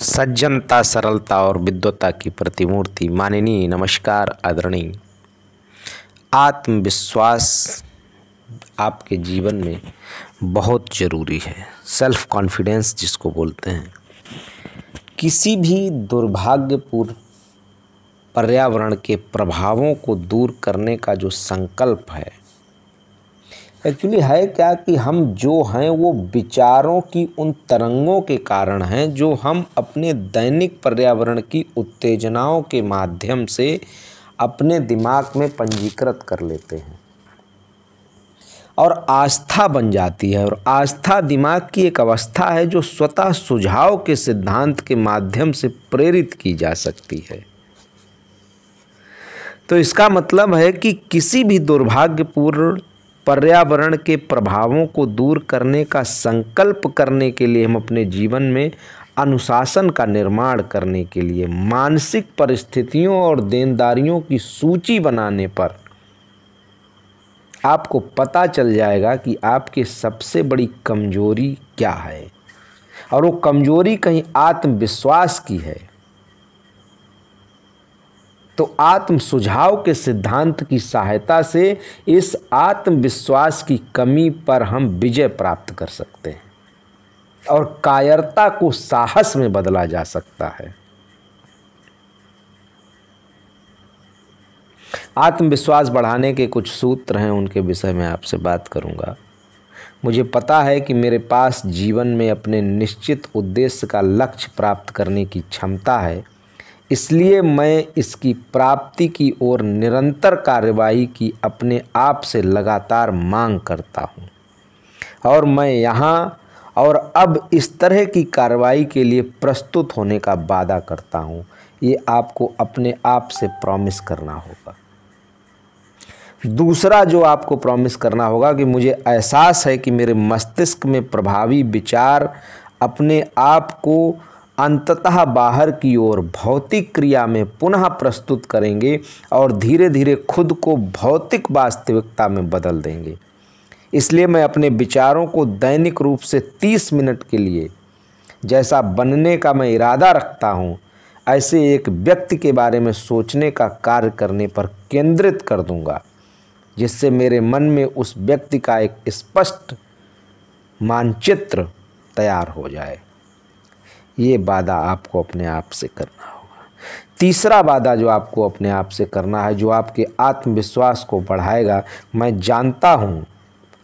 सज्जनता सरलता और विद्वता की प्रतिमूर्ति माननीय नमस्कार आदरणीय आत्मविश्वास आपके जीवन में बहुत ज़रूरी है सेल्फ कॉन्फिडेंस जिसको बोलते हैं किसी भी दुर्भाग्यपूर्ण पर्यावरण के प्रभावों को दूर करने का जो संकल्प है एक्चुअली है क्या कि हम जो हैं वो विचारों की उन तरंगों के कारण हैं जो हम अपने दैनिक पर्यावरण की उत्तेजनाओं के माध्यम से अपने दिमाग में पंजीकृत कर लेते हैं और आस्था बन जाती है और आस्था दिमाग की एक अवस्था है जो स्वतः सुझाव के सिद्धांत के माध्यम से प्रेरित की जा सकती है तो इसका मतलब है कि किसी भी दुर्भाग्यपूर्ण पर्यावरण के प्रभावों को दूर करने का संकल्प करने के लिए हम अपने जीवन में अनुशासन का निर्माण करने के लिए मानसिक परिस्थितियों और देनदारियों की सूची बनाने पर आपको पता चल जाएगा कि आपकी सबसे बड़ी कमजोरी क्या है और वो कमजोरी कहीं आत्मविश्वास की है तो आत्म सुझाव के सिद्धांत की सहायता से इस आत्मविश्वास की कमी पर हम विजय प्राप्त कर सकते हैं और कायरता को साहस में बदला जा सकता है आत्मविश्वास बढ़ाने के कुछ सूत्र हैं उनके विषय में आपसे बात करूंगा मुझे पता है कि मेरे पास जीवन में अपने निश्चित उद्देश्य का लक्ष्य प्राप्त करने की क्षमता है इसलिए मैं इसकी प्राप्ति की ओर निरंतर कार्यवाही की अपने आप से लगातार मांग करता हूँ और मैं यहाँ और अब इस तरह की कार्रवाई के लिए प्रस्तुत होने का वादा करता हूँ ये आपको अपने आप से प्रॉमिस करना होगा दूसरा जो आपको प्रॉमिस करना होगा कि मुझे एहसास है कि मेरे मस्तिष्क में प्रभावी विचार अपने आप को अंततः बाहर की ओर भौतिक क्रिया में पुनः प्रस्तुत करेंगे और धीरे धीरे खुद को भौतिक वास्तविकता में बदल देंगे इसलिए मैं अपने विचारों को दैनिक रूप से तीस मिनट के लिए जैसा बनने का मैं इरादा रखता हूँ ऐसे एक व्यक्ति के बारे में सोचने का कार्य करने पर केंद्रित कर दूंगा जिससे मेरे मन में उस व्यक्ति का एक स्पष्ट मानचित्र तैयार हो जाए ये वादा आपको अपने आप से करना होगा तीसरा वादा जो आपको अपने आप से करना है जो आपके आत्मविश्वास को बढ़ाएगा मैं जानता हूँ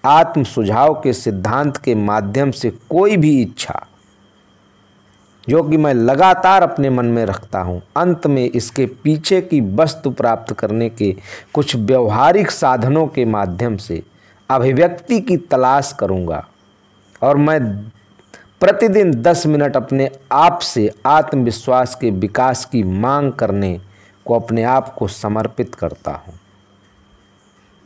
आत्म सुझाव के सिद्धांत के माध्यम से कोई भी इच्छा जो कि मैं लगातार अपने मन में रखता हूँ अंत में इसके पीछे की वस्तु प्राप्त करने के कुछ व्यवहारिक साधनों के माध्यम से अभिव्यक्ति की तलाश करूँगा और मैं प्रतिदिन दस मिनट अपने आप से आत्मविश्वास के विकास की मांग करने को अपने आप को समर्पित करता हूँ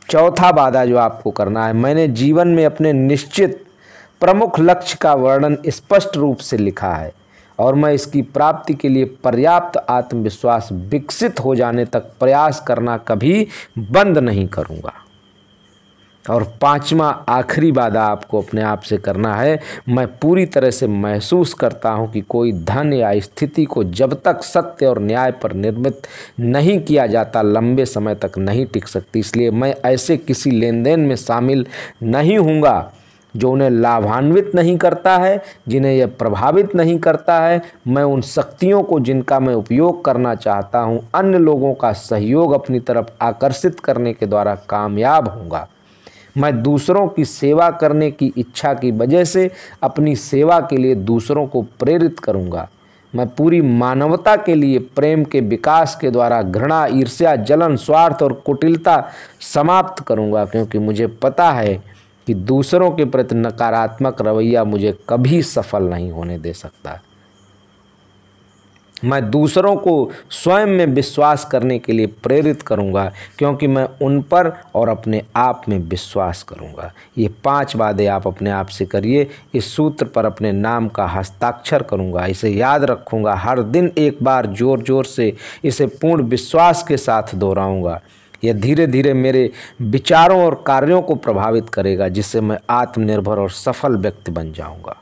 चौथा वादा जो आपको करना है मैंने जीवन में अपने निश्चित प्रमुख लक्ष्य का वर्णन स्पष्ट रूप से लिखा है और मैं इसकी प्राप्ति के लिए पर्याप्त आत्मविश्वास विकसित हो जाने तक प्रयास करना कभी बंद नहीं करूँगा और पाँचवा आखिरी वादा आपको अपने आप से करना है मैं पूरी तरह से महसूस करता हूं कि कोई धन या स्थिति को जब तक सत्य और न्याय पर निर्मित नहीं किया जाता लंबे समय तक नहीं टिक सकती इसलिए मैं ऐसे किसी लेन देन में शामिल नहीं हूँगा जो उन्हें लाभान्वित नहीं करता है जिन्हें यह प्रभावित नहीं करता है मैं उन शक्तियों को जिनका मैं उपयोग करना चाहता हूँ अन्य लोगों का सहयोग अपनी तरफ आकर्षित करने के द्वारा कामयाब होंगा मैं दूसरों की सेवा करने की इच्छा की वजह से अपनी सेवा के लिए दूसरों को प्रेरित करूंगा मैं पूरी मानवता के लिए प्रेम के विकास के द्वारा घृणा ईर्ष्या जलन स्वार्थ और कुटिलता समाप्त करूंगा क्योंकि मुझे पता है कि दूसरों के प्रति नकारात्मक रवैया मुझे कभी सफल नहीं होने दे सकता मैं दूसरों को स्वयं में विश्वास करने के लिए प्रेरित करूंगा क्योंकि मैं उन पर और अपने आप में विश्वास करूंगा ये पांच वादे आप अपने आप से करिए इस सूत्र पर अपने नाम का हस्ताक्षर करूंगा इसे याद रखूंगा हर दिन एक बार जोर जोर से इसे पूर्ण विश्वास के साथ दोहराऊंगा यह धीरे धीरे मेरे विचारों और कार्यों को प्रभावित करेगा जिससे मैं आत्मनिर्भर और सफल व्यक्ति बन जाऊँगा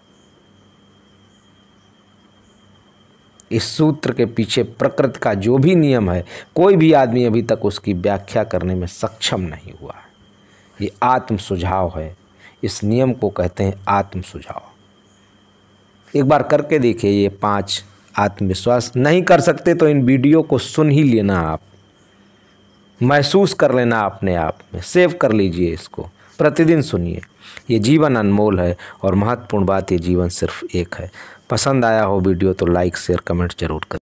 इस सूत्र के पीछे प्रकृति का जो भी नियम है कोई भी आदमी अभी तक उसकी व्याख्या करने में सक्षम नहीं हुआ ये आत्म सुझाव है इस नियम को कहते हैं आत्म सुझाव एक बार करके देखिए ये पांच आत्मविश्वास नहीं कर सकते तो इन वीडियो को सुन ही लेना आप महसूस कर लेना अपने आप में सेव कर लीजिए इसको प्रतिदिन सुनिए ये जीवन अनमोल है और महत्वपूर्ण बात ये जीवन सिर्फ एक है पसंद आया हो वीडियो तो लाइक शेयर कमेंट जरूर करें